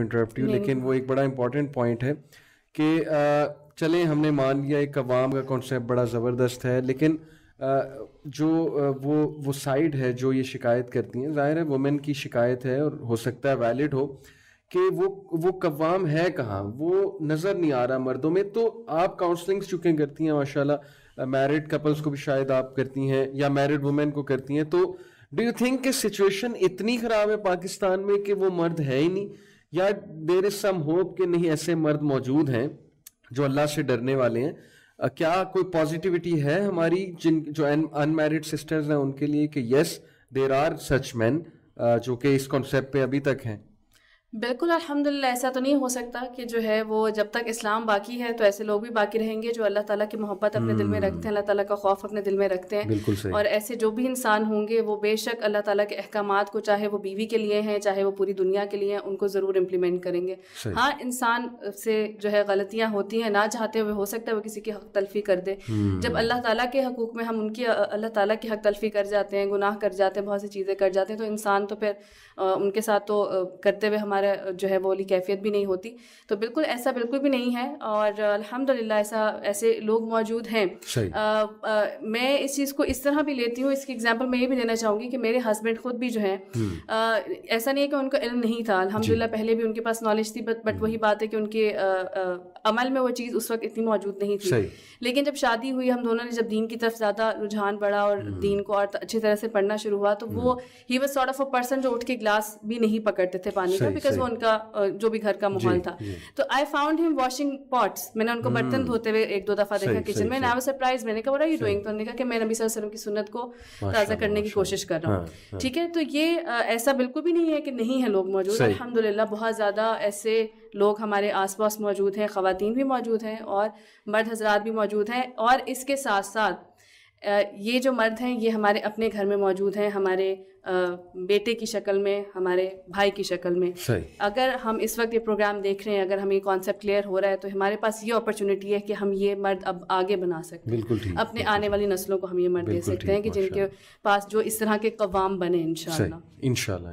Interrupt you लेकिन वो एक बड़ा इंपॉर्टेंट पॉइंट है कि चले हमने मान लिया एक कवाम का कॉन्सेप्ट बड़ा ज़बरदस्त है लेकिन जो वो वो साइड है जो ये शिकायत करती हैं ज़ाहिर है वुमेन की शिकायत है और हो सकता है वैलिड हो कि वो वो कवाम है कहाँ वो नज़र नहीं आ रहा मर्दों में तो आप काउंसलिंग्स चूँकि करती हैं माशाल्लाह मैरिड कपल्स को भी शायद आप करती हैं या मैरिड वुमेन को करती हैं तो डू यू थिंक कि सिचुएशन इतनी ख़राब है पाकिस्तान में कि वो मर्द है ही नहीं या देर इज सम होप कि नहीं ऐसे मर्द मौजूद हैं जो अल्लाह से डरने वाले हैं क्या कोई पॉजिटिविटी है हमारी जिन जो अनमेरिड सिस्टर्स हैं उनके लिए कि yes there are such man जो कि इस कॉन्सेप्ट पे अभी तक हैं बिल्कुल अलहमदिल्ला ऐसा तो नहीं हो सकता कि जो है वो जब तक इस्लाम बाकी है तो ऐसे लोग भी बाकी रहेंगे जो अल्लाह ताला की मोहब्बत अपने दिल में रखते हैं हम्म। अल्लाह ताला का खौफ अपने दिल में रखते हैं और ऐसे जो भी इंसान होंगे वो बेशक अल्लाह ताला के अहकाम को चाहे वो बीवी के लिए हैं चाहे वो पूरी दुनिया के लिए हैं उनको ज़रूर इम्प्लीमेंट करेंगे हाँ इंसान से जो है गलतियाँ होती हैं ना चाहते हुए हो सकता है वो किसी की हक तलफी कर दे हम्म। जब अल्लाह ताली के हकूक में हम उनकी अल्लाह ताली की हक तलफी कर जाते हैं गुनाह कर जाते हैं बहुत सी चीज़ें कर जाते हैं तो इंसान तो फिर उनके साथ तो करते हुए हमारे बार जो है वो वाली कैफियत भी नहीं होती तो बिल्कुल ऐसा बिल्कुल भी नहीं है और अल्हम्दुलिल्लाह ऐसा ऐसे लोग मौजूद हैं मैं इस चीज़ को इस तरह भी लेती हूँ इसकी एग्जाम्पल मैं ये भी देना चाहूँगी कि मेरे हस्बैंड खुद भी जो है आ, ऐसा नहीं है कि उनका इल्म नहीं था अलहमदिल्ला पहले भी उनके पास नॉलेज थी बट बट वही बात है कि उनके अमल में वो चीज़ उस वक्त इतनी मौजूद नहीं थी लेकिन जब शादी हुई हम दोनों ने जब दीन की तरफ ज़्यादा रुझान बढ़ा और दीन को और अच्छी तरह से पढ़ना शुरू हुआ तो वो ही was sort of a person जो उठ के ग्लास भी नहीं पकड़ते थे पानी का बिकॉज बिकॉज वो उनका जो भी घर का माहौल था तो I found him washing pots मैंने उनको hmm. बर्तन धोते हुए एक दो दफा देखा किचन में आई सरप्राइज मैंने कहा यू डूइंग तो उन्होंने कहा कि मैं नबी वसल्लम की सुन्नत को ताज़ा करने की कोशिश कर रहा हूँ हाँ, हाँ। ठीक है तो ये ऐसा बिल्कुल भी नहीं है कि नहीं है लोग मौजूद अलहमदिल्ला बहुत ज़्यादा ऐसे लोग हमारे आसपास मौजूद हैं खातन भी मौजूद हैं और मर्द हजरात भी मौजूद हैं और इसके साथ साथ ये जो मर्द हैं ये हमारे अपने घर में मौजूद हैं हमारे बेटे की शक्ल में हमारे भाई की शक्ल में सही। अगर हम इस वक्त ये प्रोग्राम देख रहे हैं अगर हमें कॉन्सेप्ट क्लियर हो रहा है तो हमारे पास ये अपॉर्चुनिटी है कि हम ये मर्द अब आगे बना सकते हैं बिल्कुल ठीक अपने आने वाली नस्लों को हम ये मर्द दे सकते हैं कि जिनके पास जो इस तरह के कवाम बने इन इनशाला